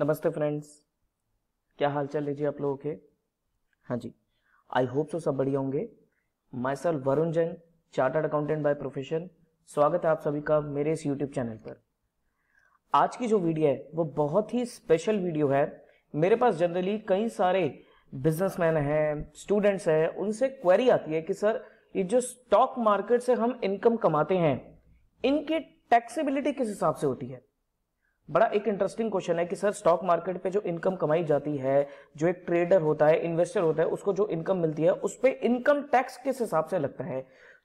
नमस्ते फ्रेंड्स क्या हाल चाल लीजिए आप लोगों के हाँ जी आई होप सो सब बढ़िया होंगे myself Varun Jain chartered accountant by profession स्वागत है आप सभी का मेरे इस यूट्यूब चैनल पर आज की जो वीडियो है वो बहुत ही स्पेशल वीडियो है मेरे पास जनरली कई सारे बिजनेसमैन हैं स्टूडेंट्स हैं उनसे क्वेरी आती है कि सर ये जो स्टॉक मार्केट से हम इनकम कमाते हैं इनकी टैक्सेबिलिटी किस हिसाब से होती है बड़ा एक इंटरेस्टिंग क्वेश्चन है कि सर स्टॉक मार्केट पे जो इनकम कमाई जाती है जो एक ट्रेडर होता है इन्वेस्टर होता है उसको जो इनकम मिलती है उस पर इनकम टैक्स किस हिसाब से लगता है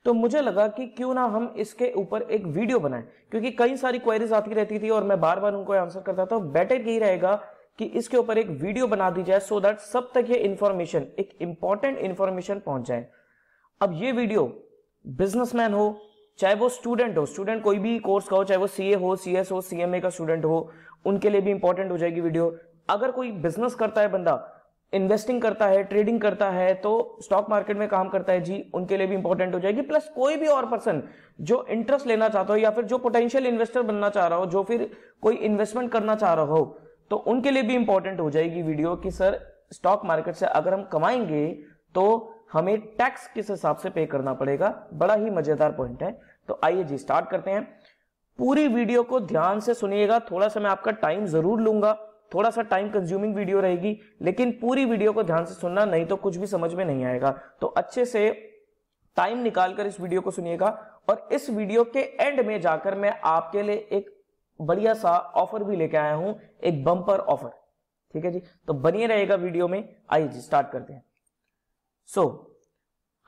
तो मुझे लगा कि क्यों ना हम इसके ऊपर एक वीडियो बनाएं क्योंकि कई सारी क्वेरीज आती रहती थी और मैं बार बार उनको आंसर करता था बेटर यही रहेगा कि इसके ऊपर एक वीडियो बना दी जाए सो दैट सब तक ये इंफॉर्मेशन एक इंपॉर्टेंट इंफॉर्मेशन पहुंच जाए अब ये वीडियो बिजनेसमैन हो चाहे वो स्टूडेंट हो स्टूडेंट कोई भी कोर्स का हो चाहे वो सीए हो सीएस हो सीएमए का स्टूडेंट हो उनके लिए भी इंपॉर्टेंट हो जाएगी वीडियो अगर कोई बिजनेस करता है बंदा इन्वेस्टिंग करता है ट्रेडिंग करता है तो स्टॉक मार्केट में काम करता है जी उनके लिए भी इंपॉर्टेंट हो जाएगी प्लस कोई भी और पर्सन जो इंटरेस्ट लेना चाहता हो या फिर जो पोटेंशियल इन्वेस्टर बनना चाह रहा हो जो फिर कोई इन्वेस्टमेंट करना चाह रहा हो तो उनके लिए भी इंपॉर्टेंट हो जाएगी वीडियो कि सर स्टॉक मार्केट से अगर हम कमाएंगे तो हमें टैक्स किस हिसाब से पे करना पड़ेगा बड़ा ही मजेदार पॉइंट है तो आइए जी स्टार्ट करते हैं पूरी वीडियो को ध्यान से सुनिएगा थोड़ा सा मैं आपका टाइम जरूर लूंगा थोड़ा सा टाइम कंज्यूमिंग वीडियो रहेगी लेकिन पूरी वीडियो को ध्यान से सुनना नहीं तो कुछ भी समझ में नहीं आएगा तो अच्छे से टाइम निकालकर इस वीडियो को सुनिएगा और इस वीडियो के एंड में जाकर मैं आपके लिए एक बढ़िया सा ऑफर भी लेके आया हूं एक बंपर ऑफर ठीक है जी तो बनिए रहेगा वीडियो में आइए जी स्टार्ट करते हैं सो so,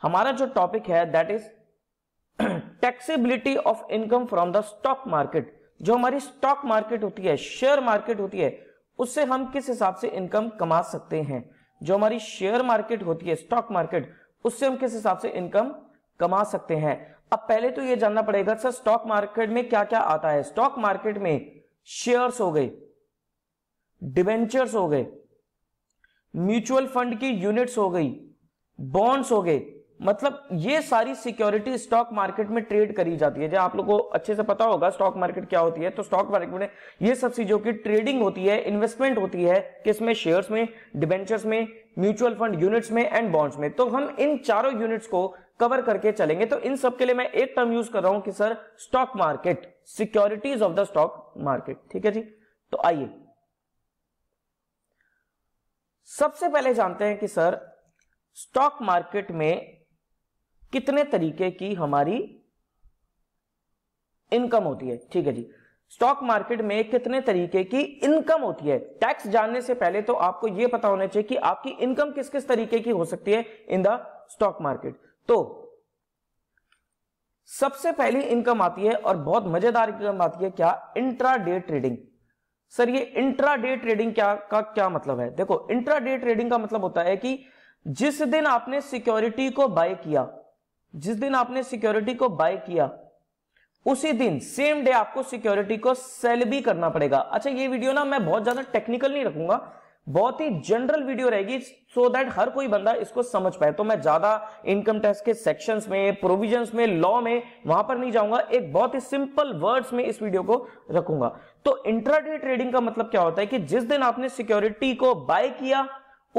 हमारा जो टॉपिक है that is taxability of income from the stock market जो हमारी स्टॉक मार्केट होती है शेयर मार्केट होती है उससे हम किस हिसाब से इनकम कमा सकते हैं जो हमारी शेयर मार्केट होती है स्टॉक मार्केट उससे हम किस हिसाब से इनकम कमा सकते हैं अब पहले तो यह जानना पड़ेगा सर स्टॉक मार्केट में क्या क्या आता है स्टॉक मार्केट में शेयर्स हो गए डिवेंचर्स हो गए म्यूचुअल फंड की यूनिट्स हो गई बॉन्ड्स हो गए मतलब ये सारी सिक्योरिटी स्टॉक मार्केट में ट्रेड करी जाती है जब आप लोगों को अच्छे से पता होगा स्टॉक मार्केट क्या होती है तो स्टॉक मार्केट में ये सब चीजों की ट्रेडिंग होती है इन्वेस्टमेंट होती है किसमें शेयर्स में डिबेंचर्स में म्यूचुअल फंड यूनिट्स में एंड बॉन्ड्स में तो हम इन चारों यूनिट्स को कवर करके चलेंगे तो इन सब के लिए मैं एक टर्म यूज कर रहा हूं कि sir stock market securities of the stock market ठीक है जी तो आइए सबसे पहले जानते हैं कि सर स्टॉक मार्केट में कितने तरीके की हमारी इनकम होती है ठीक है जी स्टॉक मार्केट में कितने तरीके की इनकम होती है टैक्स जानने से पहले तो आपको यह पता होना चाहिए कि आपकी इनकम किस किस तरीके की हो सकती है इन द स्टॉक मार्केट तो सबसे पहली इनकम आती है और बहुत मजेदार इनकम आती है क्या इंट्रा डे ट्रेडिंग सर ये इंट्रा डे ट्रेडिंग क्या का क्या मतलब है देखो इंट्रा डे ट्रेडिंग का मतलब होता है कि जिस दिन आपने सिक्योरिटी को बाय किया जिस दिन आपने सिक्योरिटी को बाय किया उसी दिन सेम डे आपको सिक्योरिटी को सेल भी करना पड़ेगा अच्छा ये वीडियो ना मैं बहुत ज्यादा टेक्निकल नहीं रखूंगा बहुत ही जनरल वीडियो रहेगी सो so दैट हर कोई बंदा इसको समझ पाए तो मैं ज्यादा इनकम टैक्स के सेक्शंस में प्रोविजंस में लॉ में वहां पर नहीं जाऊंगा एक बहुत ही सिंपल वर्ड्स में इस वीडियो को रखूंगा तो इंट्राडे ट्रेडिंग का मतलब क्या होता है कि जिस दिन आपने सिक्योरिटी को बाय किया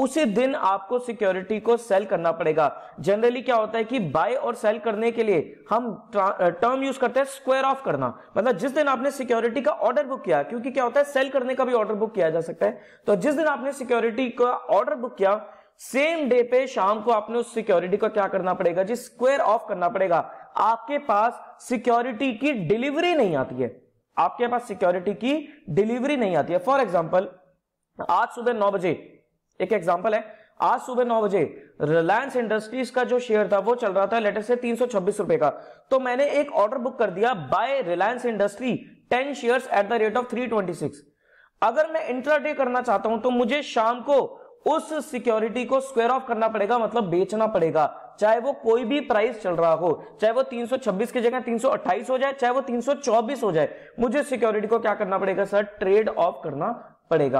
उसी दिन आपको सिक्योरिटी को सेल करना पड़ेगा जनरली क्या होता है कि बाय और सेल करने के लिए हम टर्म यूज करते हैं स्क्वायर ऑफ करना मतलब जिस दिन आपने सिक्योरिटी का ऑर्डर बुक किया क्योंकि क्या होता है सेल करने का भी ऑर्डर बुक किया जा सकता है तो जिस दिन आपने सिक्योरिटी का ऑर्डर बुक किया सेम डे पे शाम को आपने उस सिक्योरिटी को क्या करना पड़ेगा जी स्क्वेयर ऑफ करना पड़ेगा आपके पास सिक्योरिटी की डिलीवरी नहीं आती है आपके पास सिक्योरिटी की डिलीवरी नहीं आती है फॉर एग्जाम्पल आज सुबह नौ बजे एक एग्जाम्पल है आज सुबह नौ बजे रिलायंस इंडस्ट्रीज का जो शेयर था वो चल रहा था लेटेस्ट से तीन रुपए का तो मैंने एक ऑर्डर बुक कर दिया buy Reliance industry ten share at the rate of three अगर मैं इंट्राडे करना चाहता हूं तो मुझे शाम को उस सिक्योरिटी को स्क्वेयर ऑफ करना पड़ेगा मतलब बेचना पड़ेगा चाहे वो कोई भी प्राइस चल रहा हो चाहे वो 326 की जगह 328 हो जाए चाहे वो 324 हो जाए मुझे सिक्योरिटी को क्या करना पड़ेगा सर ट्रेड ऑफ करना पड़ेगा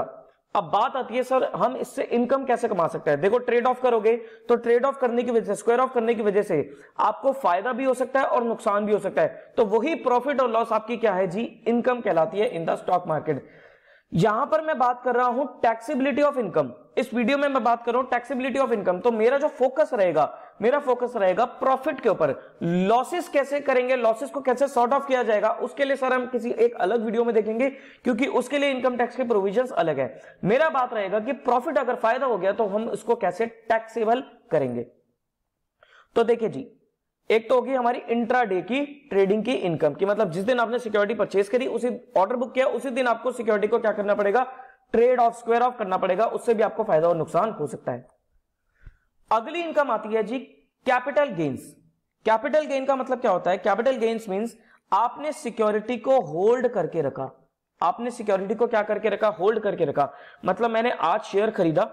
अब बात आती है सर हम इससे इनकम कैसे कमा सकते हैं देखो ट्रेड ऑफ करोगे तो ट्रेड ऑफ करने की वजह से स्क्वायर ऑफ करने की वजह से आपको फायदा भी हो सकता है और नुकसान भी हो सकता है तो वही प्रॉफिट और लॉस आपकी क्या है जी इनकम कहलाती है इन द स्टॉक मार्केट यहां पर मैं बात कर रहा हूं टैक्सीबिलिटी ऑफ इनकम इस वीडियो में मैं बात कर रहा हूं टैक्सीबिलिटी ऑफ इनकम तो मेरा जो फोकस रहेगा मेरा फोकस रहेगा प्रॉफिट के ऊपर लॉसेस कैसे करेंगे लॉसेस को कैसे सॉर्ट ऑफ किया जाएगा उसके लिए सर हम किसी एक अलग वीडियो में देखेंगे क्योंकि उसके लिए इनकम टैक्स के प्रोविजन अलग है मेरा बात रहेगा कि प्रॉफिट अगर फायदा हो गया तो हम उसको कैसे टैक्सेबल करेंगे तो देखिए जी एक तो होगी हमारी इंट्राडे की ट्रेडिंग की इनकम की मतलब जिस दिन आपने सिक्योरिटी परचेज करी उसी ऑर्डर बुक किया उसी दिन आपको सिक्योरिटी को क्या करना पड़ेगा ट्रेड ऑफ स्क्वायर ऑफ करना पड़ेगा उससे भी आपको फायदा और नुकसान हो सकता है अगली इनकम आती है जी कैपिटल गेन्स कैपिटल गेन का मतलब क्या होता है कैपिटल गेन्स मीन्स आपने सिक्योरिटी को होल्ड करके रखा आपने सिक्योरिटी को क्या करके रखा होल्ड करके रखा मतलब मैंने आज शेयर खरीदा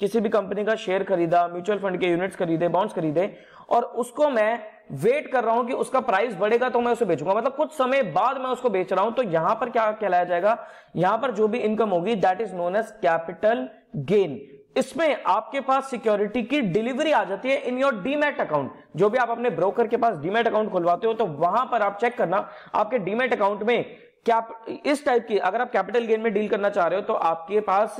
किसी भी कंपनी का शेयर खरीदा म्यूचुअल फंड के यूनिट्स खरीदे बॉन्ड्स खरीदे और उसको मैं वेट कर रहा हूं कि उसका प्राइस बढ़ेगा तो मैं उसे बेचूंगा मतलब कुछ समय बाद मैं उसको बेच रहा हूं तो यहां पर क्या कहलाया जाएगा यहां पर जो भी इनकम होगी that is known as capital gain इसमें आपके पास सिक्योरिटी की डिलीवरी आ जाती है इन योर डीमेट अकाउंट जो भी आप अपने ब्रोकर के पास डीमेट अकाउंट खुलवाते हो तो वहां पर आप चेक करना आपके डीमेट अकाउंट में क्या इस टाइप की अगर आप कैपिटल गेन में डील करना चाह रहे हो तो आपके पास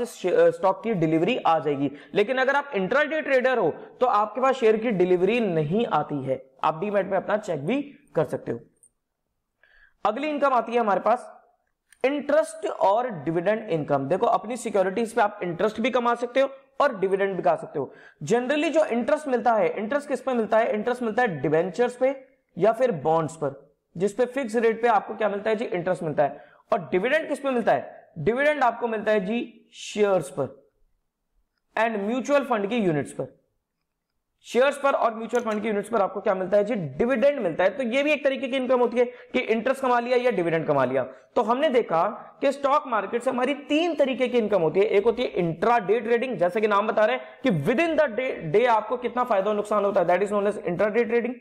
स्टॉक की डिलीवरी आ जाएगी लेकिन अगर आप इंट्राडे ट्रेडर हो तो आपके पास शेयर की डिलीवरी नहीं आती है आप डीमेट में अपना चेक भी कर सकते हो अगली इनकम आती है हमारे पास इंटरेस्ट और डिविडेंड इनकम देखो अपनी सिक्योरिटीज पे आप इंटरेस्ट भी कमा सकते हो और डिविडेंड भी कमा सकते हो जनरली जो इंटरेस्ट मिलता है इंटरेस्ट किस पे मिलता है इंटरेस्ट मिलता है डिवेंचर्स पे या फिर बॉन्ड्स पर जिसपे फिक्स रेट पे आपको क्या मिलता है जी इंटरेस्ट मिलता है और डिविडेंड किस पे मिलता है डिविडेंड आपको मिलता है जी शेयर्स पर एंड म्यूचुअल फंड की यूनिट्स पर शेयर्स पर और म्यूचुअल फंड की यूनिट्स पर आपको क्या मिलता है जी डिविडेंड मिलता है तो ये भी एक तरीके की इनकम होती है कि इंटरेस्ट कमा लिया या डिविडेंड कमा लिया तो हमने देखा कि स्टॉक मार्केट से हमारी तीन तरीके की इनकम होती है एक होती है इंट्रा डे ट्रेडिंग जैसे कि नाम बता रहे हैं कि within the day day आपको कितना फायदा और नुकसान होता है that is known as intraday trading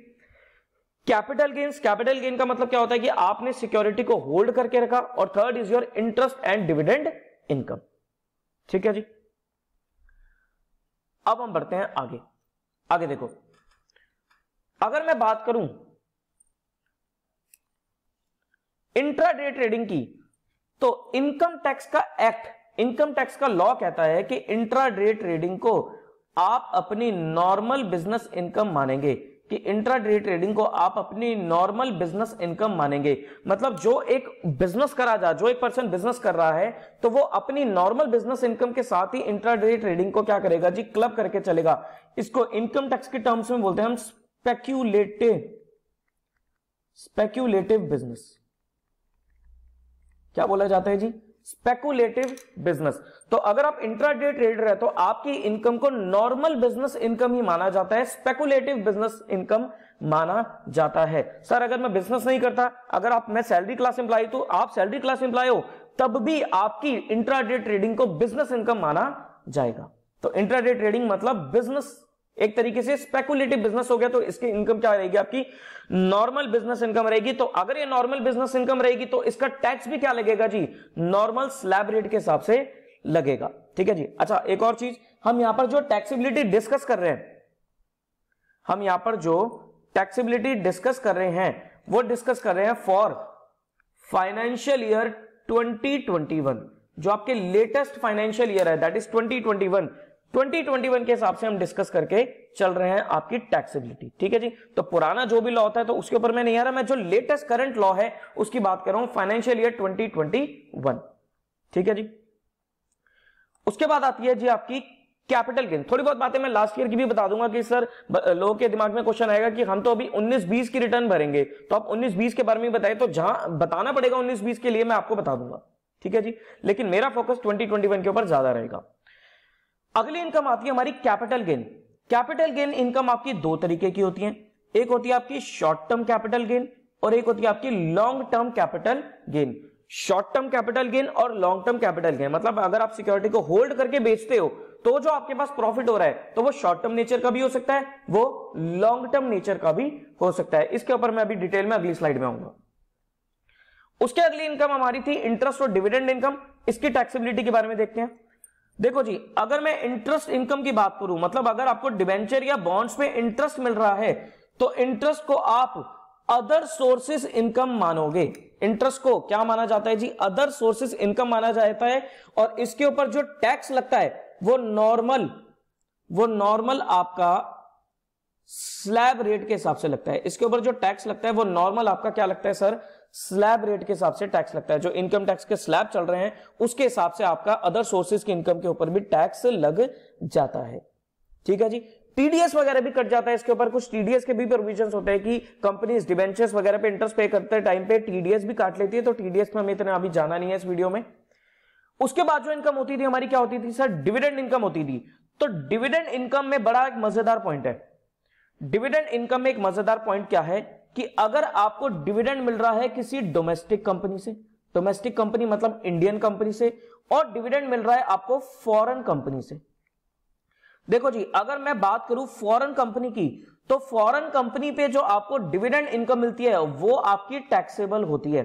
capital gains capital gain का मतलब क्या होता है कि आपने सिक्योरिटी को होल्ड करके रखा और third is your interest and dividend income ठीक है जी अब हम बढ़ते हैं आगे आगे देखो अगर मैं बात करूं इंट्राडे ट्रेडिंग की तो इनकम टैक्स का एक्ट इनकम टैक्स का लॉ कहता है कि इंट्राडे ट्रेडिंग को आप अपनी नॉर्मल बिजनेस इनकम मानेंगे कि डे ट्रेडिंग को आप अपनी नॉर्मल बिजनेस इनकम मानेंगे मतलब जो एक बिजनेस करा जा जो एक पर्सन बिजनेस कर रहा है तो वो अपनी नॉर्मल बिजनेस इनकम के साथ ही डे ट्रेडिंग को क्या करेगा जी क्लब करके चलेगा इसको इनकम टैक्स के टर्म्स में बोलते हैं हम स्पेक्यूलेटिव स्पेक्यूलेटिव बिजनेस क्या बोला जाता है जी स्पेकुलेटिव बिजनेस तो अगर आप इंट्राडे ट्रेडर है तो आपकी इनकम को नॉर्मल बिजनेस इनकम ही माना जाता है स्पेकुलेटिव बिजनेस इनकम माना जाता है सर अगर मैं बिजनेस नहीं करता अगर आप मैं सैलरी क्लास एम्प्लॉय तो आप सैलरी क्लास एम्प्लॉय हो तब भी आपकी इंट्राडे ट्रेडिंग को बिजनेस इनकम माना जाएगा तो इंट्राडे ट्रेडिंग मतलब बिजनेस एक तरीके से स्पेकुलेटिव बिजनेस हो गया तो इसकी इनकम क्या रहेगी आपकी नॉर्मल बिजनेस इनकम रहेगी तो अगर ये नॉर्मल बिजनेस इनकम रहेगी तो इसका टैक्स भी क्या लगेगा जी नॉर्मल स्लैब रेट के हिसाब से लगेगा ठीक है जी अच्छा एक और चीज हम यहां पर जो टैक्सीबिलिटी डिस्कस कर रहे हैं हम यहां पर जो टैक्सीबिलिटी डिस्कस कर रहे हैं वो डिस्कस कर रहे हैं फॉर फाइनेंशियल ईयर 2021 जो आपके लेटेस्ट फाइनेंशियल ईयर है दैट इज 2021 2021 के हिसाब से हम डिस्कस करके चल रहे हैं आपकी टैक्सेबिलिटी ठीक है जी तो पुराना जो भी लॉ होता है तो उसके ऊपर मैं नहीं आ रहा मैं जो लेटेस्ट करंट लॉ है उसकी बात कर रहा हूं फाइनेंशियल ईयर 2021 ठीक है जी उसके बाद आती है जी आपकी कैपिटल गेन थोड़ी बहुत बातें मैं लास्ट ईयर की भी बता दूंगा कि सर लोगों के दिमाग में क्वेश्चन आएगा कि हम तो अभी 19-20 की रिटर्न भरेंगे तो आप 19-20 के बारे में बताए तो जहां बताना पड़ेगा 19-20 के लिए मैं आपको बता दूंगा ठीक है जी लेकिन मेरा फोकस 2021 के ऊपर ज्यादा रहेगा अगली इनकम आती है हमारी capital gain capital gain income आपकी दो तरीके की होती है एक होती है आपकी शॉर्ट टर्म कैपिटल गेन और एक होती है आपकी long term capital gain short term capital gain और लॉन्ग टर्म कैपिटल गेन मतलब अगर आप सिक्योरिटी को होल्ड करके बेचते हो तो जो आपके पास प्रॉफिट हो रहा है तो वो शॉर्ट टर्म नेचर का भी हो सकता है वो लॉन्ग टर्म नेचर का भी हो सकता है इसके ऊपर मैं अभी डिटेल में अगली स्लाइड में आऊंगा उसके अगली इनकम हमारी थी इंटरेस्ट और डिविडेंड इनकम इसकी टैक्सेबिलिटी के बारे में देखते हैं देखो जी अगर मैं इंटरेस्ट इनकम की बात करूं मतलब अगर आपको डिवेंचर या बॉन्ड्स पे इंटरेस्ट मिल रहा है तो इंटरेस्ट को आप अदर सोर्सेस इनकम मानोगे इंटरेस्ट को क्या माना जाता है जी अदर सोर्सेस इनकम माना जाता है और इसके ऊपर जो टैक्स लगता है वो नॉर्मल वो नॉर्मल आपका स्लैब रेट के हिसाब से लगता है इसके ऊपर जो टैक्स लगता है वो नॉर्मल आपका क्या लगता है सर स्लैब रेट के हिसाब से टैक्स लगता है जो इनकम टैक्स के स्लैब चल रहे हैं उसके हिसाब से आपका अदर सोर्सेज के इनकम के ऊपर भी टैक्स लग जाता है ठीक है जी टीडीएस वगैरह भी कट जाता है इसके ऊपर कुछ टीडीएस के भी प्रोविजन होते हैं कि कंपनीज डिवेंचर्स वगैरह पे इंटरेस्ट पे करते हैं टाइम पे टीडीएस भी काट लेती है तो टीडीएस में हमें इतना अभी जाना नहीं है इस वीडियो में उसके बाद जो इनकम होती थी हमारी क्या होती थी सर डिविडेंड इनकम होती थी तो डिविडेंड इनकम में बड़ा एक मजेदार पॉइंट है डिविडेंड इनकम में एक मजेदार पॉइंट क्या है कि अगर आपको डिविडेंड मिल रहा है किसी डोमेस्टिक कंपनी से डोमेस्टिक कंपनी मतलब इंडियन कंपनी से और डिविडेंड मिल रहा है आपको फॉरेन कंपनी से देखो जी अगर मैं बात करूं फॉरेन कंपनी की तो फॉरेन कंपनी पे जो आपको डिविडेंड इनकम मिलती है वो आपकी टैक्सेबल होती है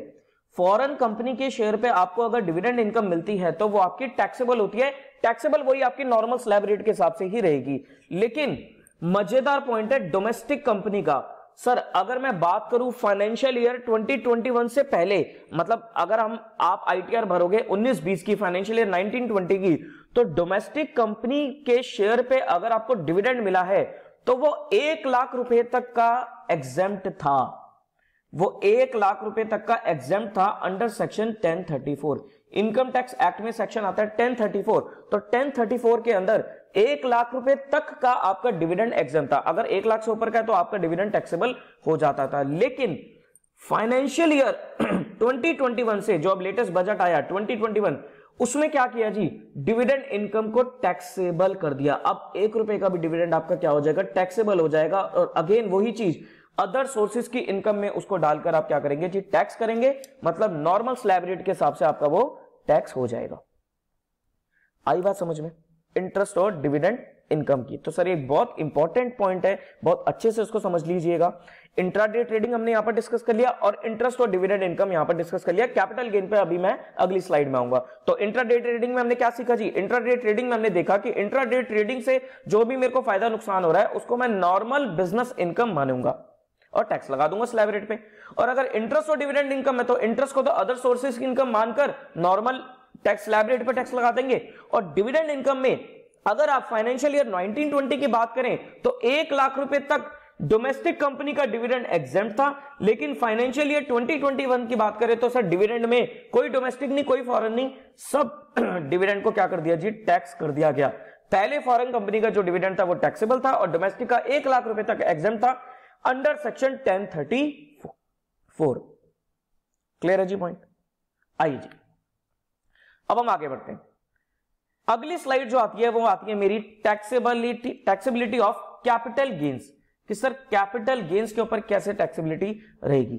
फॉरेन कंपनी के शेयर पे आपको अगर डिविडेंड इनकम मिलती है तो वो आपकी टैक्सेबल होती है टैक्सेबल वही आपकी नॉर्मल स्लैब रेट के हिसाब से ही रहेगी लेकिन मजेदार पॉइंट है डोमेस्टिक कंपनी का सर अगर मैं बात करूं फाइनेंशियल ईयर 2021 से पहले मतलब अगर हम आप आईटीआर भरोगे 19-20 की फाइनेंशियल ईयर 19-20 की तो डोमेस्टिक कंपनी के शेयर पे अगर आपको डिविडेंड मिला है तो वो एक लाख रुपए तक का एग्जाम था वो एक लाख रुपए तक का एग्जाम था under section 1034 income tax act में सेक्शन आता है 1034 तो 1034 के अंदर एक लाख रुपए तक का आपका डिविडेंड एक्सम था अगर एक लाख से ऊपर का है तो आपका डिविडेंड टैक्सेबल हो जाता था लेकिन फाइनेंशियल ईयर 2021 से जो अब लेटेस्ट बजट आया 2021 उसमें क्या किया जी डिविडेंड इनकम को टैक्सेबल कर दिया अब एक रुपए का भी डिविडेंड आपका क्या हो जाएगा टैक्सेबल हो जाएगा और अगेन वही चीज अदर सोर्सेज की इनकम में उसको डालकर आप क्या करेंगे जी टैक्स करेंगे मतलब नॉर्मल स्लैब रेट के हिसाब से आपका वो टैक्स हो जाएगा आई बात समझ में इंटरेस्ट और डिविडेंड इनकम की तो सर एक बहुत इंपॉर्टेंट पॉइंट है बहुत अच्छे से उसको समझ लीजिएगा इंट्राडे ट्रेडिंग हमने यहां पर डिस्कस कर लिया और इंटरेस्ट और डिविडेंड इनकम यहां पर डिस्कस कर लिया कैपिटल गेन पे अभी मैं अगली स्लाइड में आऊंगा तो इंट्राडे ट्रेडिंग में हमने क्या सीखा जी इंट्राडे ट्रेडिंग में हमने देखा कि इंट्राडे ट्रेडिंग से जो भी मेरे को फायदा नुकसान हो रहा है उसको मैं नॉर्मल बिजनेस इनकम मानूंगा और टैक्स लगा दूंगा स्लैब रेट पे और अगर इंटरेस्ट और डिविडेंड इनकम है तो इंटरेस्ट को तो अदर सोर्सेस की इनकम मानकर नॉर्मल टैक्स लाइब्रेट पर टैक्स लगा देंगे और डिविडेंड इनकम में अगर आप फाइनेंशियल ईयर 1920 की बात करें तो एक लाख रुपए तक डोमेस्टिक कंपनी का डिविडेंड एग्जेंट था लेकिन फाइनेंशियल ईयर 2021 की बात करें तो सर डिविडेंड में कोई डोमेस्टिक नहीं कोई फॉरेन नहीं सब डिविडेंड को क्या कर दिया जी टैक्स कर दिया गया पहले फॉरेन कंपनी का जो डिविडेंड था वो टैक्सेबल था और डोमेस्टिक का एक लाख रुपए तक एग्जेंट था अंडर सेक्शन टेन क्लियर है जी पॉइंट आइए जी अब हम आगे बढ़ते हैं अगली स्लाइड जो आती है वो आती है मेरी taxability taxability of capital gains कि सर कैपिटल गेन्स के ऊपर कैसे टैक्सेबिलिटी रहेगी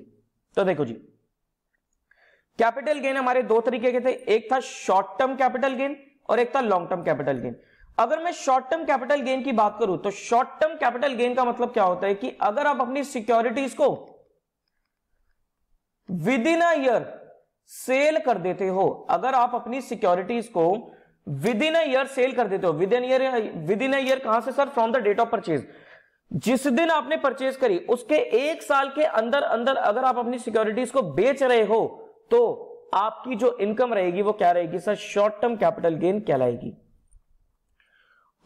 तो देखो जी कैपिटल गेन हमारे दो तरीके के थे एक था शॉर्ट टर्म कैपिटल गेन और एक था लॉन्ग टर्म कैपिटल गेन अगर मैं शॉर्ट टर्म कैपिटल गेन की बात करूं तो शॉर्ट टर्म कैपिटल गेन का मतलब क्या होता है कि अगर आप अपनी सिक्योरिटीज को विद इन अयर सेल कर देते हो अगर आप अपनी सिक्योरिटीज को विद इन अयर सेल कर देते हो within year within year कहां से sir from the date of purchase जिस दिन आपने परचेज करी उसके एक साल के अंदर अंदर अगर आप अपनी सिक्योरिटीज को बेच रहे हो तो आपकी जो इनकम रहेगी वो क्या रहेगी sir short term capital gain कहलाएगी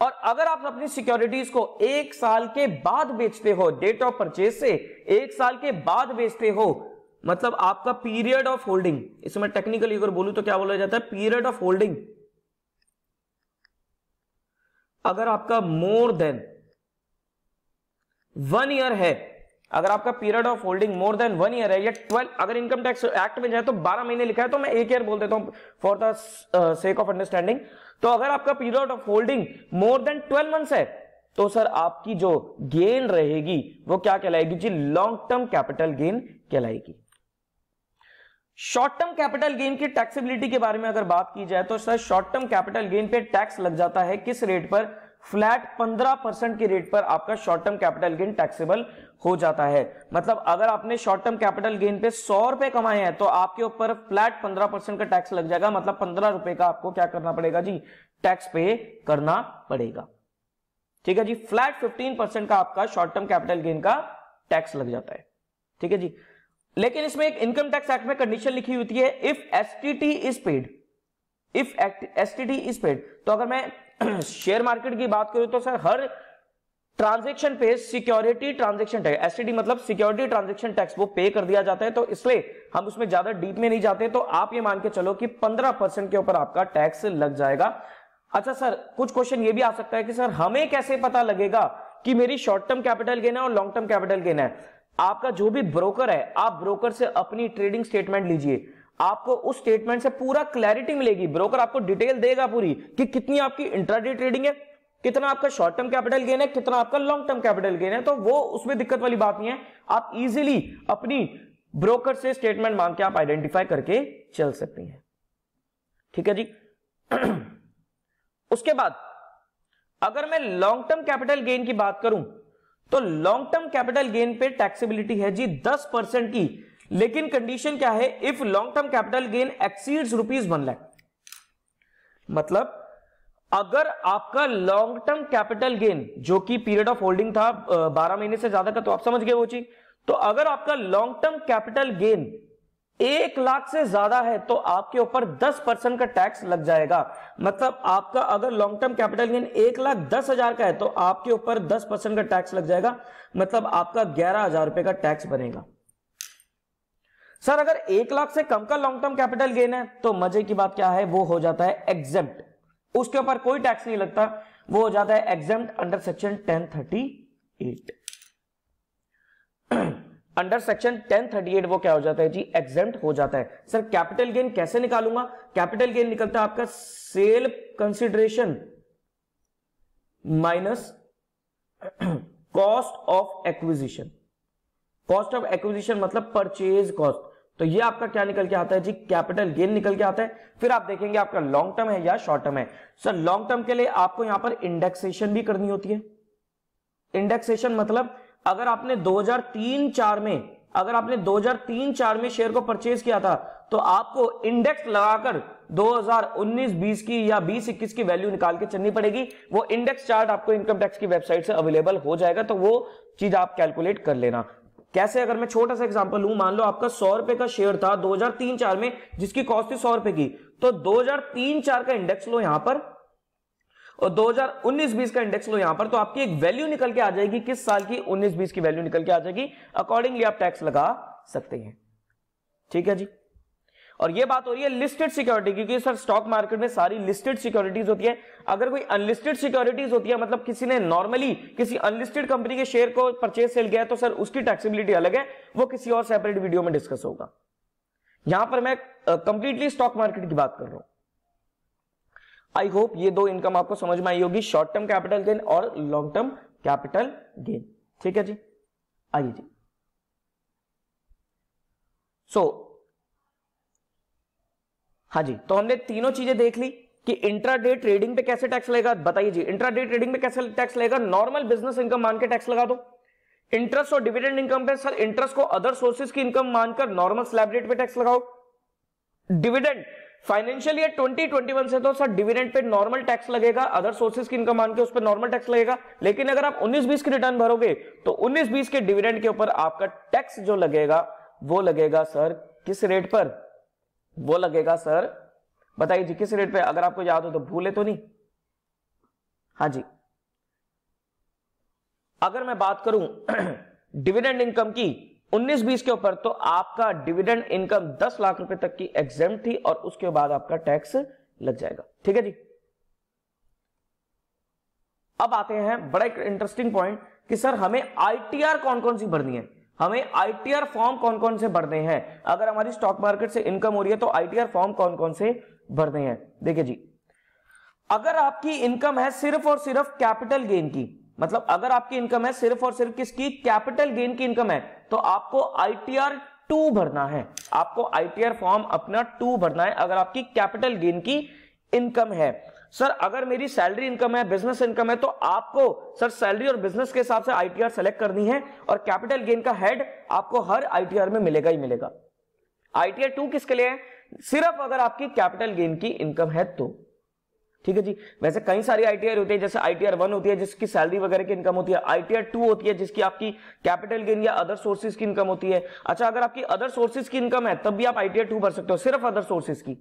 और अगर आप अपनी सिक्योरिटीज को एक साल के बाद बेचते हो डेट ऑफ परचेज से एक साल के बाद बेचते हो मतलब आपका पीरियड ऑफ होल्डिंग इसमें टेक्निकली अगर बोलूं तो क्या बोला जाता है पीरियड ऑफ होल्डिंग अगर आपका मोर देन वन ईयर है अगर आपका period of holding more than one year है या ट्वेल्व अगर इनकम टैक्स एक्ट में जाए तो बारह महीने लिखा है तो मैं एक ईयर बोल देता हूं for the sake of understanding तो अगर आपका period of holding more than twelve months है तो सर आपकी जो गेन रहेगी वो क्या कहलाएगी जी लॉन्ग टर्म कैपिटल गेन कहलाएगी शॉर्ट टर्म कैपिटल गेन की टैक्सेबिलिटी के बारे में अगर बात की जाए तो sir short term capital gain पे टैक्स लग जाता है किस रेट पर फ्लैट 15 परसेंट के रेट पर आपका short term capital gain taxable हो जाता है मतलब अगर आपने शॉर्ट टर्म कैपिटल गेन पे सौ रुपए कमाए हैं तो आपके ऊपर फ्लैट 15 परसेंट का टैक्स लग जाएगा मतलब पंद्रह रुपए का आपको क्या करना पड़ेगा जी टैक्स पे करना पड़ेगा ठीक है जी फ्लैट फिफ्टीन परसेंट का आपका शॉर्ट टर्म कैपिटल गेन का टैक्स लग जाता है ठीक है जी लेकिन इसमें एक इनकम टैक्स एक्ट में कंडीशन लिखी होती है if S T T is paid if S T T is paid तो अगर मैं शेयर मार्केट की बात करूं तो सर हर ट्रांजेक्शन पे सिक्योरिटी ट्रांजेक्शन टैक्स एसटीडी मतलब सिक्योरिटी ट्रांजेक्शन टैक्स वो पे कर दिया जाता है तो इसलिए हम उसमें ज्यादा डीप में नहीं जाते तो आप ये मान के चलो कि 15 परसेंट के ऊपर आपका टैक्स लग जाएगा अच्छा सर कुछ क्वेश्चन ये भी आ सकता है कि सर हमें कैसे पता लगेगा कि मेरी शॉर्ट टर्म कैपिटल गेन है और लॉन्ग टर्म कैपिटल गेन है आपका जो भी ब्रोकर है आप ब्रोकर से अपनी ट्रेडिंग स्टेटमेंट लीजिए आपको उस स्टेटमेंट से पूरा क्लैरिटी मिलेगी ब्रोकर आपको डिटेल देगा पूरी कि कितनी आपकी इंट्राडे ट्रेडिंग है कितना आपका शॉर्ट टर्म कैपिटल गेन है कितना आपका लॉन्ग टर्म कैपिटल गेन है तो वो उसमें दिक्कत वाली बात नहीं है आप इजीली अपनी ब्रोकर से स्टेटमेंट मांग के आप आइडेंटिफाई करके चल सकती हैं ठीक है जी उसके बाद अगर मैं लॉन्ग टर्म कैपिटल गेन की बात करूं तो लॉन्ग टर्म कैपिटल गेन पे टैक्सेबिलिटी है जी दस परसेंट की लेकिन कंडीशन क्या है if long term capital gain exceeds rupees one lakh मतलब अगर आपका लॉन्ग टर्म कैपिटल गेन जो कि पीरियड ऑफ होल्डिंग था 12 महीने से ज्यादा का तो आप समझ गए वो चीज तो अगर आपका लॉन्ग टर्म कैपिटल गेन एक लाख से ज्यादा है तो आपके ऊपर दस परसेंट का टैक्स लग जाएगा मतलब आपका अगर लॉन्ग टर्म कैपिटल गेन एक लाख दस हजार का है तो आपके ऊपर दस परसेंट का टैक्स लग जाएगा मतलब आपका ग्यारह हजार रुपए का टैक्स बनेगा सर अगर एक लाख से कम का लॉन्ग टर्म कैपिटल गेन है तो मजे की बात क्या है वो हो जाता है एग्जेप्ट उसके ऊपर कोई टैक्स नहीं लगता वो हो जाता है except under section ten thirty eight under section 1038 वो क्या हो जाता है जी एग्जेंट हो जाता है सर कैपिटल गेन कैसे निकालूंगा कैपिटल गेन निकलता है आपका sale consideration minus cost of acquisition cost of acquisition मतलब परचेज कॉस्ट तो ये आपका क्या निकल के आता है जी कैपिटल गेन निकल के आता है फिर आप देखेंगे आपका लॉन्ग टर्म है या शॉर्ट टर्म है सर लॉन्ग टर्म के लिए आपको यहां पर इंडेक्सेशन भी करनी होती है इंडेक्सेशन मतलब अगर आपने 2003-4 में अगर आपने 2003-4 में शेयर को परचेज किया था तो आपको इंडेक्स लगाकर 2019-20 की या बीस इक्कीस की वैल्यू निकाल के चलनी पड़ेगी वो इंडेक्स चार्ट आपको इनकम टैक्स की वेबसाइट से अवेलेबल हो जाएगा तो वो चीज आप कैलकुलेट कर लेना कैसे अगर मैं छोटा सा एग्जांपल लू मान लो आपका सौ रुपए का शेयर था 2003-4 में जिसकी कॉस्ट थी सौ रुपए की तो 2003-4 का इंडेक्स लो यहां पर और 2019-20 का इंडेक्स लो यहां पर तो आपकी एक वैल्यू निकल के आ जाएगी किस साल की 19-20 की वैल्यू निकल के आ जाएगी अकॉर्डिंगली आप टैक्स लगा सकते हैं ठीक है जी और ये बात हो रही है लिस्टेड सिक्योरिटी क्योंकि सर स्टॉक मार्केट में सारी लिस्टेड सिक्योरिटीज होती है अगर कोई अनलिस्टेड सिक्योरिटीज होती है मतलब किसी ने नॉर्मली किसी अनलिस्टेड कंपनी के शेयर को परचेज सेल किया तो सर उसकी टैक्सीबिलिटी अलग है वो किसी और सेपरेट वीडियो में डिस्कस होगा यहां पर मैं कंप्लीटली स्टॉक मार्केट की बात कर रहा हूं आई होप ये दो इनकम आपको समझ में आई होगी शॉर्ट टर्म कैपिटल गेन और लॉन्ग टर्म कैपिटल गेन ठीक है जी आइए जी सो so, हाँ जी तो हमने तीनों चीजें देख ली कि इंट्राडे ट्रेडिंग पे कैसे टैक्स लगेगा बताइए जी इंट्राडे ट्रेडिंग पे कैसे टैक्स लगेगा नॉर्मल बिजनेस इनकम मान के टैक्स लगा दो इंटरेस्ट और डिविडेंड इनकम पे सर इंटरेस्ट को अदर सोर्सेज की इनकम मानकर नॉर्मल स्लैब रेट पे टैक्स लगाओ डिविडेंड फाइनेंशियल ईयर 2021 से तो सर डिविडेंड पे नॉर्मल टैक्स लगेगा अदर सोर्सेज की इनकम मान के उस पर नॉर्मल टैक्स लगेगा लेकिन अगर आप 19-20 की रिटर्न भरोगे तो 19-20 के डिविडेंड के ऊपर आपका टैक्स जो लगेगा वो लगेगा सर किस रेट पर वो लगेगा सर बताइए जी किस रेट पर अगर आपको याद हो तो भूले तो नहीं हाँ जी अगर मैं बात करूं डिविडेंड इनकम की 19 बीस के ऊपर तो आपका डिविडेंड इनकम दस लाख रुपए तक की एग्जाम थी और उसके बाद आपका टैक्स लग जाएगा ठीक है जी अब आते हैं बड़ा इंटरेस्टिंग पॉइंट कि सर हमें आईटीआर कौन कौन सी भरनी है हमें आईटीआर फॉर्म कौन कौन से भरने हैं अगर हमारी स्टॉक मार्केट से इनकम हो रही है तो आईटीआर फॉर्म कौन कौन से भरने हैं देखिए जी अगर आपकी इनकम है सिर्फ और सिर्फ कैपिटल गेन की मतलब अगर आपकी इनकम है सिर्फ और सिर्फ किसकी कैपिटल गेन की इनकम है तो आपको आईटीआर टू भरना है आपको आईटीआर फॉर्म अपना टू भरना है अगर आपकी कैपिटल गेन की इनकम है सर अगर मेरी सैलरी इनकम है बिजनेस इनकम है तो आपको सर सैलरी और बिजनेस के हिसाब से आईटीआर सेलेक्ट करनी है और कैपिटल गेन का हेड आपको हर आईटीआर में मिलेगा ही मिलेगा आईटीआर टू किसके लिए है सिर्फ अगर आपकी कैपिटल गेन की इनकम है तो ठीक है जी वैसे कई सारी आईटीआर होती है जैसे आईटीआर वन होती है जिसकी सैलरी वगैरह की इनकम होती है आईटीआर टू होती है जिसकी आपकी कैपिटल गेन या अदर सोर्सेज की इनकम होती है अच्छा अगर आपकी अदर सोर्सेज की इनकम है तब भी आप आईटीआर टू भर सकते हो सिर्फ अदर सोर्सेज की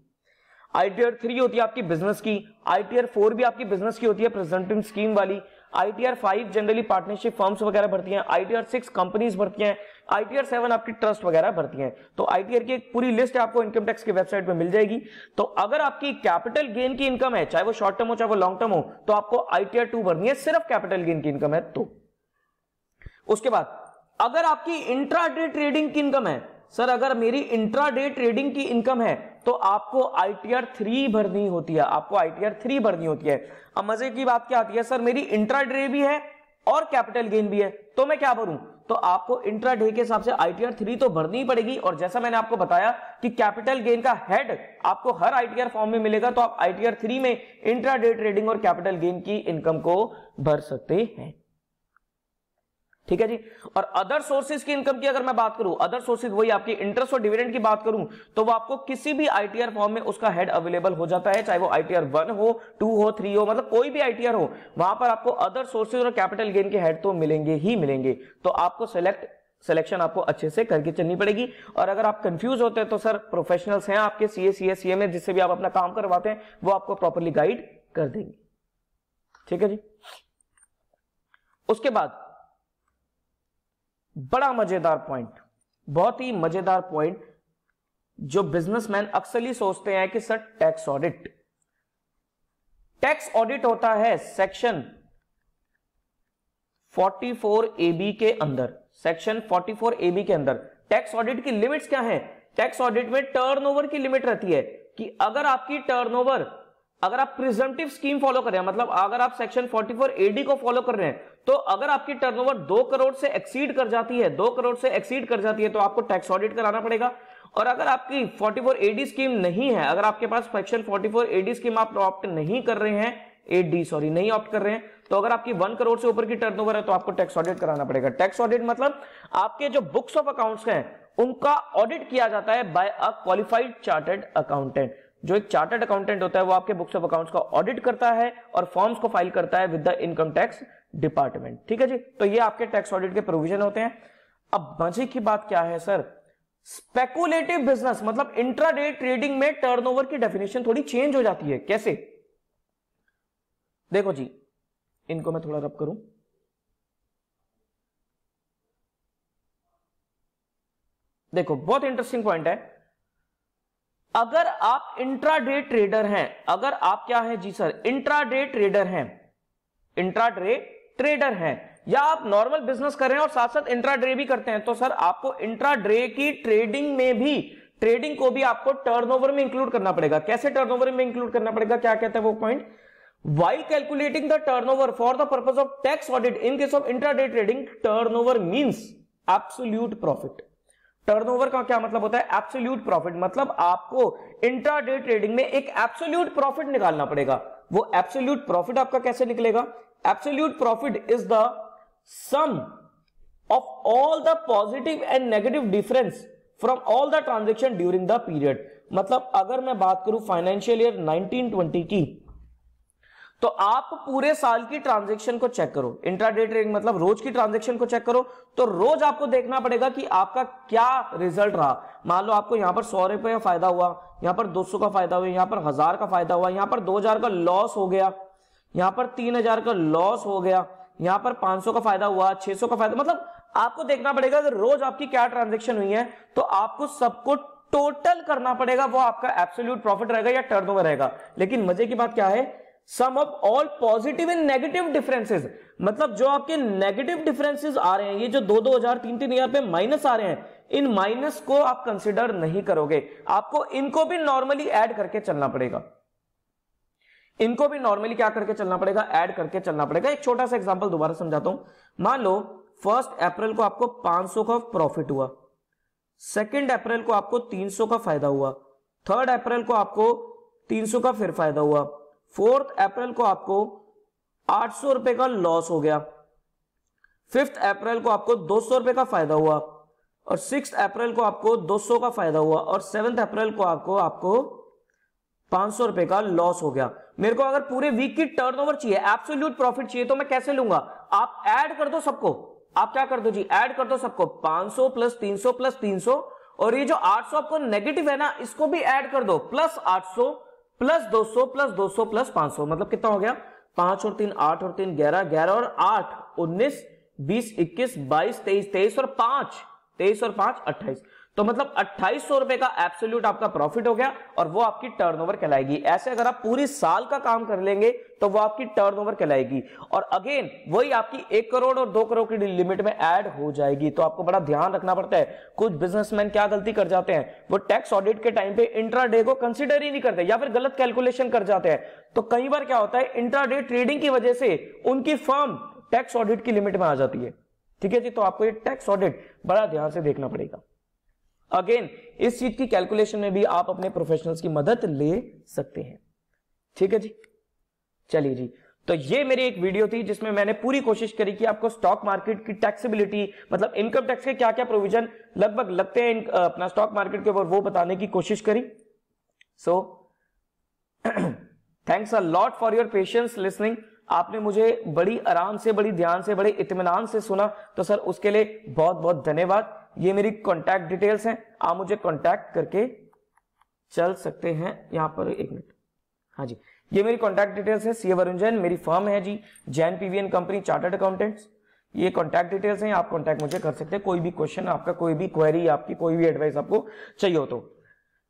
आईटीआर थ्री होती है आपकी बिजनेस की आईटीआर फोर भी आपकी बिजनेस की होती है प्रेजेंटिंग स्कीम वाली I T R five generally partnership firms वगैरह भरती हैं I T R six companies भरती हैं आई टी आर सेवन आपकी ट्रस्ट वगैरह भरती हैं तो आई टी आर की एक पूरी लिस्ट आपको इनकम टैक्स की वेबसाइट पर मिल जाएगी तो अगर आपकी कैपिटल गेन की इनकम है चाहे वो शॉर्ट टर्म हो चाहे वो लॉन्ग टर्म हो तो आपको आई टी आर टू भरनी है सिर्फ कैपिटल गेन की इनकम है तो उसके बाद अगर आपकी इंट्राडे ट्रेडिंग की इनकम है सर अगर मेरी इंट्राडे ट्रेडिंग की इनकम है तो आपको आई टी आर थ्री भरनी होती है आपको आई टी आर थ्री भरनी होती है अब मजे की बात क्या आती है सर मेरी इंट्रा डे भी है और कैपिटल गेन भी है तो मैं क्या भरूं तो आपको इंट्रा डे के हिसाब से आईटीआर थ्री तो भरनी पड़ेगी और जैसा मैंने आपको बताया कि कैपिटल गेन का हेड आपको हर आईटीआर फॉर्म में मिलेगा तो आप आईटीआर थ्री में इंट्रा डे ट्रेडिंग और कैपिटल गेन की इनकम को भर सकते हैं ठीक है जी और अदर सोर्सेज की इनकम की अगर मैं बात करूं अदर सोर्सेज वही आपकी इंटरेस्ट और डिविडेंड की बात करूं तो वो आपको किसी भी आईटीआर फॉर्म में उसका हेड अवेलेबल हो जाता है चाहे वो आईटीआर वन हो टू हो थ्री हो मतलब कोई भी आईटीआर हो वहां पर आपको अदर सोर्सेज और कैपिटल गेन के हेड तो मिलेंगे ही मिलेंगे तो आपको सिलेक्ट सिलेक्शन आपको अच्छे से करके चलनी पड़ेगी और अगर आप कंफ्यूज होते हैं तो सर प्रोफेशनल्स हैं आपके सीए सी एस में जिससे भी आप अपना काम करवाते हैं वो आपको प्रॉपरली गाइड कर देंगे ठीक है जी उसके बाद बड़ा मजेदार पॉइंट बहुत ही मजेदार पॉइंट जो बिजनेसमैन अक्सर ही सोचते हैं कि sir tax audit tax audit होता है सेक्शन 44 एबी के अंदर सेक्शन 44 एबी के अंदर टैक्स ऑडिट की लिमिट्स क्या है टैक्स ऑडिट में टर्नओवर की लिमिट रहती है कि अगर आपकी टर्नओवर अगर आप प्रिजेंटिव स्कीम फॉलो कर रहे हैं मतलब अगर आप सेक्शन 44 एडी को फॉलो कर रहे हैं तो अगर आपकी टर्नओवर दो करोड़ से एक्सीड कर जाती है दो करोड़ से एक्सीड कर जाती है तो आपको टैक्स ऑडिट कराना पड़ेगा और अगर आपकी 44 एडी स्कीम नहीं है अगर आपके पास सेक्शन 44 एडी स्कीम आप ऑप्ट नहीं कर रहे हैं एडी सॉरी नहीं ऑप्ट कर रहे हैं तो अगर आपकी वन करोड़ से ऊपर की टर्नओवर है तो आपको टैक्स ऑडिट कराना पड़ेगा टैक्स ऑडिट मतलब आपके जो बुक्स ऑफ अकाउंट्स हैं उनका ऑडिट किया जाता है by a qualified chartered accountant जो एक चार्टर्ड अकाउंटेंट होता है वो आपके बुक्स ऑफ अकाउंट्स का ऑडिट करता है और फॉर्म्स को फाइल करता है with the income tax department ठीक है जी तो ये आपके टैक्स ऑडिट के प्रोविजन होते हैं अब मजे की बात क्या है सर स्पेकुलेटिव बिजनेस मतलब इंट्राडे ट्रेडिंग में टर्नओवर की डेफिनेशन थोड़ी चेंज हो जाती है कैसे देखो जी इनको मैं थोड़ा रब करूं देखो बहुत इंटरेस्टिंग पॉइंट है अगर आप इंट्राडे ट्रेडर हैं अगर आप क्या हैं जी सर इंट्राडे ट्रेडर हैं इंट्राडे ट्रेडर हैं या आप नॉर्मल बिजनेस कर रहे हैं और साथ साथ इंट्राडे भी करते हैं तो सर आपको इंट्राडे की ट्रेडिंग में भी ट्रेडिंग को भी आपको टर्नओवर में इंक्लूड करना पड़ेगा कैसे टर्नओवर में इंक्लूड करना पड़ेगा क्या कहते हैं वो point while calculating the turnover for the purpose of tax audit in case of intraday trading turnover means absolute profit turnover का क्या मतलब होता है एब्सोल्यूट प्रॉफिट मतलब आपको इंट्राडे ट्रेडिंग में एक एब्सोल्यूट प्रॉफिट निकालना पड़ेगा वो एब्सोल्यूट प्रॉफिट आपका कैसे निकलेगा absolute profit is the sum of all the positive and negative difference from all the transaction during the period मतलब अगर मैं बात करूं फाइनेंशियल ईयर 1920 की तो आप पूरे साल की ट्रांजेक्शन को चेक करो इंट्राडे ट्रेडिंग मतलब रोज की ट्रांजेक्शन को चेक करो तो रोज आपको देखना पड़ेगा कि आपका क्या रिजल्ट रहा मान लो आपको यहां पर सौ रुपए का फायदा हुआ यहां पर 200 का फायदा हुआ यहां पर हजार का फायदा हुआ यहां पर 2000 का लॉस हो गया यहां पर तीन हजार का लॉस हो गया यहां पर 500 का फायदा हुआ 600 का फायदा मतलब आपको देखना पड़ेगा अगर रोज आपकी क्या ट्रांजेक्शन हुई है तो आपको सबको टोटल करना पड़ेगा वो आपका एब्सोल्यूट प्रॉफिट रहेगा या टर्न ओवर रहेगा लेकिन मजे की बात क्या है sum of all positive and negative differences मतलब जो आपके नेगेटिव डिफरेंसेस आ रहे हैं ये जो दो दो हजार तीन तीन हजार पे माइनस आ रहे हैं इन माइनस को आप कंसिडर नहीं करोगे आपको इनको भी नॉर्मली एड करके चलना पड़ेगा इनको भी नॉर्मली क्या करके चलना पड़ेगा ऐड करके चलना पड़ेगा एक छोटा सा एग्जाम्पल दोबारा समझाता हूं मान लो फर्स्ट अप्रैल को आपको 500 का प्रॉफिट हुआ सेकेंड अप्रैल को आपको 300 का फायदा हुआ थर्ड अप्रैल को आपको 300 का फिर फायदा हुआ फोर्थ अप्रैल को आपको आठ सौ रुपए का लॉस हो गया फिफ्थ अप्रैल को आपको दो सौ रुपए का फायदा हुआ और सिक्स अप्रैल को आपको दो सौ का फायदा हुआ और सेवेंथ अप्रैल को आपको आपको पांच सौ रुपए का लॉस हो गया मेरे को अगर पूरे वीक की टर्नओवर चाहिए एब्सोल्यूट प्रॉफिट चाहिए तो मैं कैसे लूंगा आप ऐड कर दो सबको आप क्या कर दो जी ऐड कर दो सबको 500 प्लस 300 प्लस 300 और ये जो 800 आपको नेगेटिव है ना इसको भी ऐड कर दो प्लस 800 प्लस 200 प्लस 200 प्लस 500 मतलब कितना हो गया पांच और तीन आठ और तीन ग्यारह ग्यारह और आठ उन्नीस बीस इक्कीस बाईस तेईस तेईस और पांच तेईस और पांच अट्ठाईस तो मतलब अट्ठाईस सौ रुपए का एब्सोल्यूट आपका प्रॉफिट हो गया और वो आपकी टर्नओवर कहलाएगी ऐसे अगर आप पूरी साल का काम कर लेंगे तो वो आपकी टर्नओवर कहलाएगी और अगेन वही आपकी एक करोड़ और दो करोड़ की लिमिट में ऐड हो जाएगी तो आपको बड़ा ध्यान रखना पड़ता है कुछ बिजनेसमैन क्या गलती कर जाते हैं वो टैक्स ऑडिट के टाइम पे इंट्राडे को कंसिडर ही नहीं करते या फिर गलत कैलकुलेशन कर जाते हैं तो कई बार क्या होता है इंट्राडे ट्रेडिंग की वजह से उनकी फर्म टैक्स ऑडिट की लिमिट में आ जाती है ठीक है जी तो आपको ये टैक्स ऑडिट बड़ा ध्यान से देखना पड़ेगा अगेन इस चीज की कैलकुलेशन में भी आप अपने प्रोफेशनल्स की मदद ले सकते हैं ठीक है जी चलिए जी तो ये मेरी एक वीडियो थी जिसमें मैंने पूरी कोशिश करी कि आपको स्टॉक मार्केट की टैक्सेबिलिटी मतलब इनकम टैक्स के क्या क्या प्रोविजन लगभग लगते हैं अपना स्टॉक मार्केट के ऊपर वो बताने की कोशिश करी so thanks a lot for your patience listening आपने मुझे बड़ी आराम से बड़ी ध्यान से बड़े इतमान से सुना तो सर उसके लिए बहुत बहुत धन्यवाद ये मेरी कॉन्टैक्ट डिटेल्स हैं आप मुझे कॉन्टैक्ट करके चल सकते हैं यहां पर एक मिनट हाँ जी ये मेरी कॉन्टैक्ट डिटेल्स है सी वरुण जैन मेरी फर्म है जी Jain PVN company chartered accountants ये कॉन्टैक्ट डिटेल्स हैं आप कॉन्टैक्ट मुझे कर सकते हैं कोई भी क्वेश्चन आपका कोई भी क्वेरी आपकी कोई भी एडवाइस आपको चाहिए हो तो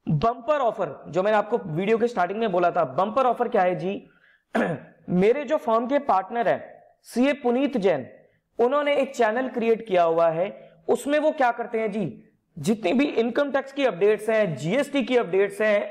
बंपर ऑफर जो मैंने आपको वीडियो के स्टार्टिंग में बोला था बंपर ऑफर क्या है जी मेरे जो फर्म के पार्टनर है सीए पुनीत जैन उन्होंने एक चैनल क्रिएट किया हुआ है उसमें वो क्या करते हैं जी जितनी भी इनकम टैक्स की अपडेट्स हैं जीएसटी की अपडेट्स हैं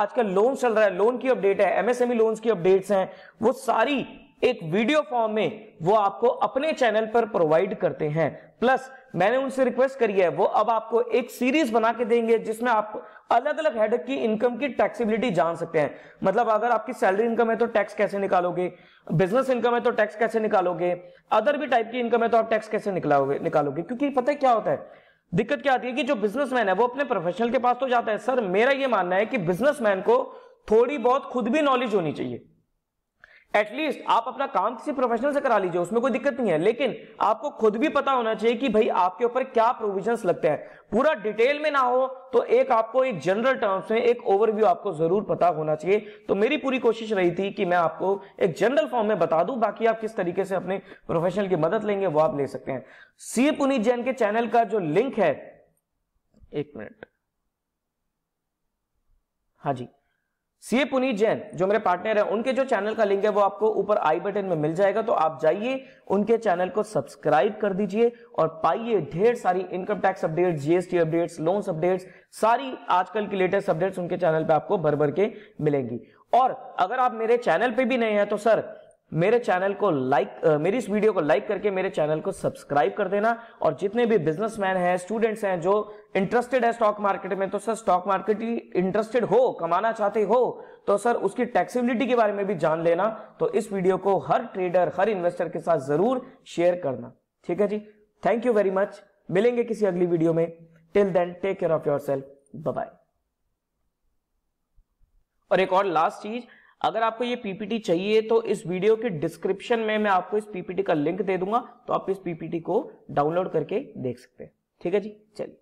आजकल लोन चल रहा है लोन की अपडेट है एमएसएमई लोन्स e की अपडेट्स हैं वो सारी एक वीडियो फॉर्म में वो आपको अपने चैनल पर प्रोवाइड करते हैं प्लस मैंने उनसे रिक्वेस्ट करी है वो अब आपको एक सीरीज बना के देंगे जिसमें आप अलग अलग हेडक की इनकम की टैक्सीबिलिटी जान सकते हैं मतलब अगर आपकी सैलरी इनकम है तो टैक्स कैसे निकालोगे बिजनेस इनकम है तो टैक्स कैसे निकालोगे अदर भी टाइप की इनकम है तो आप टैक्स कैसे निकालोगे निकालोगे क्योंकि पता है क्या होता है दिक्कत क्या आती है कि जो बिजनेसमैन है वो अपने प्रोफेशनल के पास तो जाता है सर मेरा ये मानना है कि बिजनेसमैन को थोड़ी बहुत खुद भी नॉलेज होनी चाहिए एटलीस्ट आप अपना काम किसी प्रोफेशनल से करा लीजिए उसमें कोई दिक्कत नहीं है लेकिन आपको खुद भी पता होना चाहिए कि भाई आपके ऊपर क्या प्रोविजंस लगते हैं पूरा डिटेल में ना हो तो एक आपको एक जनरल टर्म्स में एक ओवरव्यू आपको जरूर पता होना चाहिए तो मेरी पूरी कोशिश रही थी कि मैं आपको एक जनरल फॉर्म में बता दूं बाकी आप किस तरीके से अपने प्रोफेशनल की मदद लेंगे वो आप ले सकते हैं सी पुनीत जैन के चैनल का जो लिंक है एक मिनट हाँ जी सीए पुनीत जैन जो मेरे पार्टनर है उनके जो चैनल का लिंक है वो आपको ऊपर आई बटन में मिल जाएगा तो आप जाइए उनके चैनल को सब्सक्राइब कर दीजिए और पाइए ढेर सारी income tax updates GST updates loans updates सारी आजकल की लेटेस्ट अपडेट्स उनके चैनल पे आपको भर भर के मिलेंगी और अगर आप मेरे चैनल पे भी नहीं है तो सर मेरे चैनल को लाइक मेरी इस वीडियो को लाइक करके मेरे चैनल को सब्सक्राइब कर देना और जितने भी बिजनेसमैन हैं स्टूडेंट्स हैं जो इंटरेस्टेड है स्टॉक मार्केट में तो सर स्टॉक मार्केट ही इंटरेस्टेड हो कमाना चाहते हो तो सर उसकी टैक्सीबिलिटी के बारे में भी जान लेना तो इस वीडियो को हर ट्रेडर हर इन्वेस्टर के साथ जरूर शेयर करना ठीक है जी थैंक यू वेरी मच मिलेंगे किसी अगली वीडियो में till then take care of yourself bye और एक और लास्ट चीज अगर आपको ये पीपीटी चाहिए तो इस वीडियो के डिस्क्रिप्शन में मैं आपको इस पीपीटी का लिंक दे दूंगा तो आप इस पीपीटी को डाउनलोड करके देख सकते हैं ठीक है जी चलिए